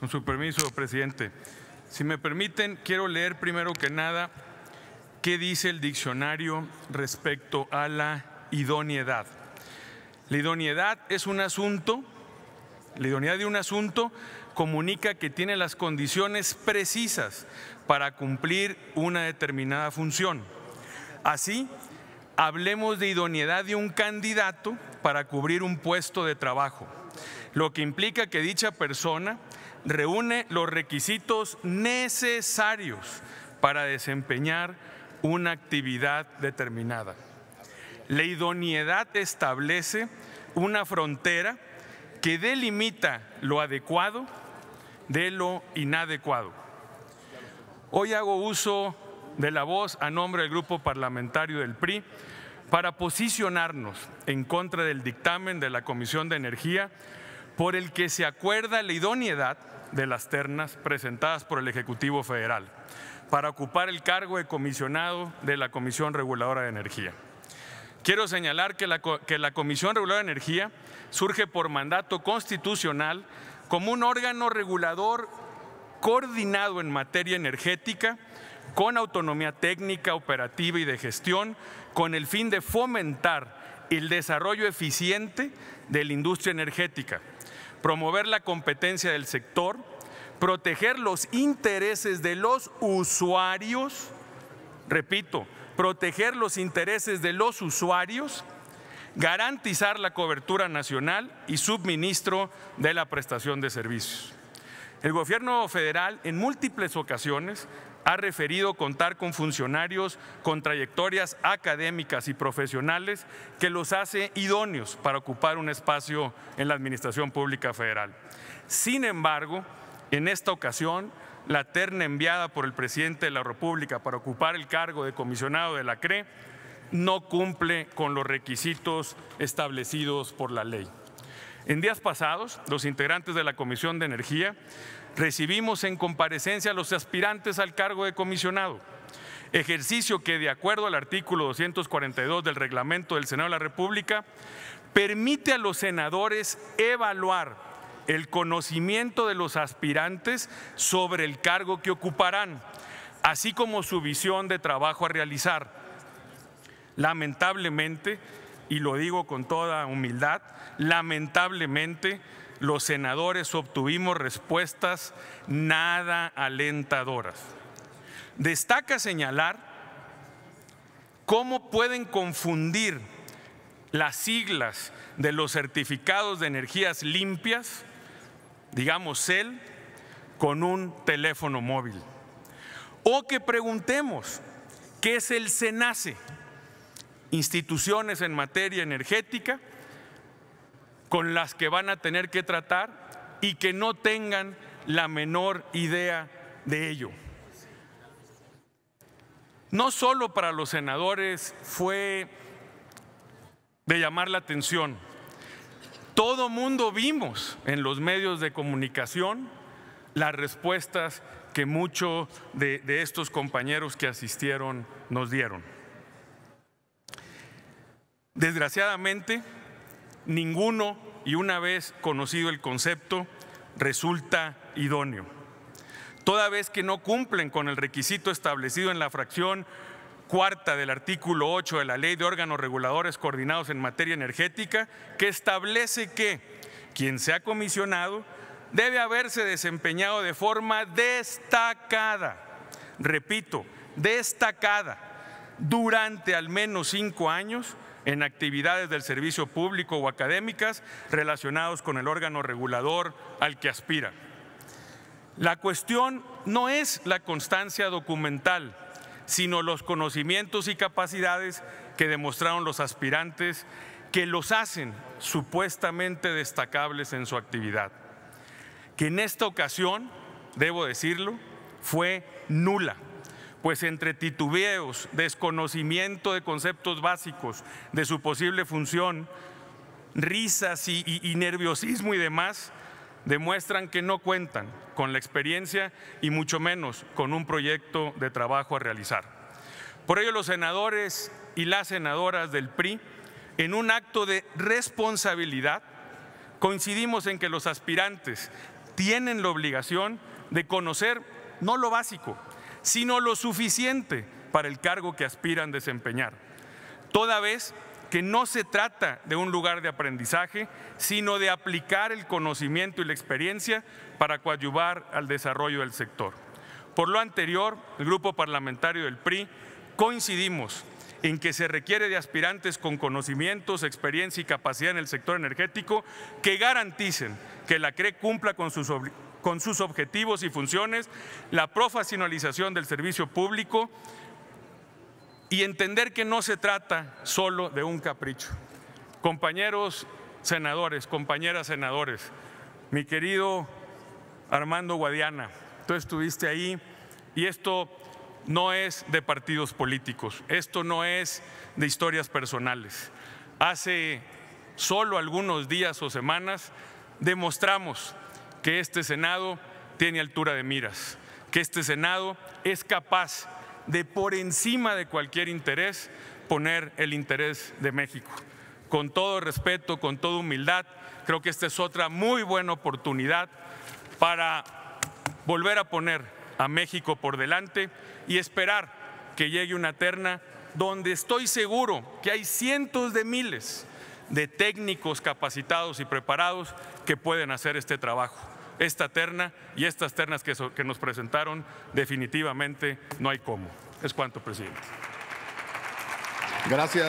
Con su permiso, presidente. Si me permiten, quiero leer primero que nada qué dice el diccionario respecto a la idoneidad. La idoneidad es un asunto, la idoneidad de un asunto comunica que tiene las condiciones precisas para cumplir una determinada función. Así, hablemos de idoneidad de un candidato para cubrir un puesto de trabajo, lo que implica que dicha persona reúne los requisitos necesarios para desempeñar una actividad determinada. La idoneidad establece una frontera que delimita lo adecuado de lo inadecuado. Hoy hago uso de la voz a nombre del grupo parlamentario del PRI para posicionarnos en contra del dictamen de la Comisión de Energía por el que se acuerda la idoneidad de las ternas presentadas por el Ejecutivo Federal para ocupar el cargo de comisionado de la Comisión Reguladora de Energía. Quiero señalar que la, Comisión Reguladora de Energía surge por mandato constitucional como un órgano regulador coordinado en materia energética, con autonomía técnica, operativa y de gestión, con el fin de fomentar el desarrollo eficiente de la industria energética, promover la competencia del sector, proteger los intereses de los usuarios, repito, proteger los intereses de los usuarios, garantizar la cobertura nacional y suministro de la prestación de servicios. El gobierno federal en múltiples ocasiones ha referido contar con funcionarios con trayectorias académicas y profesionales que los hace idóneos para ocupar un espacio en la Administración Pública Federal. Sin embargo, en esta ocasión, la terna enviada por el presidente de la República para ocupar el cargo de comisionado de la CRE no cumple con los requisitos establecidos por la ley. En días pasados, los integrantes de la Comisión de Energía recibimos en comparecencia a los aspirantes al cargo de comisionado, ejercicio que de acuerdo al artículo 242 del reglamento del Senado de la República, permite a los senadores evaluar el conocimiento de los aspirantes sobre el cargo que ocuparán, así como su visión de trabajo a realizar. Lamentablemente, y lo digo con toda humildad, lamentablemente los senadores obtuvimos respuestas nada alentadoras. Destaca señalar cómo pueden confundir las siglas de los certificados de energías limpias, digamos CEL, con un teléfono móvil. O que preguntemos, ¿qué es el SENACE? instituciones en materia energética con las que van a tener que tratar y que no tengan la menor idea de ello. No solo para los senadores fue de llamar la atención. Todo mundo vimos en los medios de comunicación las respuestas que muchos de, estos compañeros que asistieron nos dieron. Desgraciadamente, ninguno, y una vez conocido el concepto, resulta idóneo. Toda vez que no cumplen con el requisito establecido en la fracción cuarta del artículo 8 de la Ley de Órganos Reguladores Coordinados en Materia Energética, que establece que quien sea comisionado debe haberse desempeñado de forma destacada, repito, destacada durante al menos cinco años en actividades del servicio público o académicas relacionados con el órgano regulador al que aspira. La cuestión no es la constancia documental, sino los conocimientos y capacidades que demostraron los aspirantes que los hacen supuestamente destacables en su actividad, que en esta ocasión, debo decirlo, fue nula pues entre titubeos, desconocimiento de conceptos básicos, de su posible función, risas y, nerviosismo y demás, demuestran que no cuentan con la experiencia y mucho menos con un proyecto de trabajo a realizar. Por ello los senadores y las senadoras del PRI, en un acto de responsabilidad, coincidimos en que los aspirantes tienen la obligación de conocer no lo básico, sino lo suficiente para el cargo que aspiran desempeñar. Toda vez que no se trata de un lugar de aprendizaje, sino de aplicar el conocimiento y la experiencia para coadyuvar al desarrollo del sector. Por lo anterior, el Grupo Parlamentario del PRI coincidimos en que se requiere de aspirantes con conocimientos, experiencia y capacidad en el sector energético que garanticen que la CRE cumpla con sus obligaciones con sus objetivos y funciones, la profesionalización del servicio público y entender que no se trata solo de un capricho. Compañeros senadores, compañeras senadores, mi querido Armando Guadiana, tú estuviste ahí y esto no es de partidos políticos, esto no es de historias personales. Hace solo algunos días o semanas demostramos que este Senado tiene altura de miras, que este Senado es capaz de por encima de cualquier interés poner el interés de México. Con todo respeto, con toda humildad, creo que esta es otra muy buena oportunidad para volver a poner a México por delante y esperar que llegue una terna donde estoy seguro que hay cientos de miles de técnicos capacitados y preparados que pueden hacer este trabajo. Esta terna y estas ternas que, nos presentaron definitivamente no hay cómo. Es cuanto, presidente. Gracias.